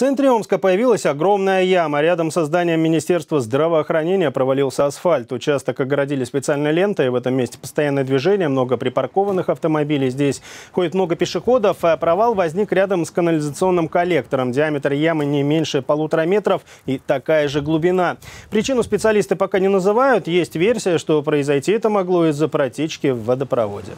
центре Омска появилась огромная яма. Рядом со зданием Министерства здравоохранения провалился асфальт. Участок огородили специальной лентой. В этом месте постоянное движение, много припаркованных автомобилей. Здесь ходит много пешеходов. А провал возник рядом с канализационным коллектором. Диаметр ямы не меньше полутора метров и такая же глубина. Причину специалисты пока не называют. Есть версия, что произойти это могло из-за протечки в водопроводе.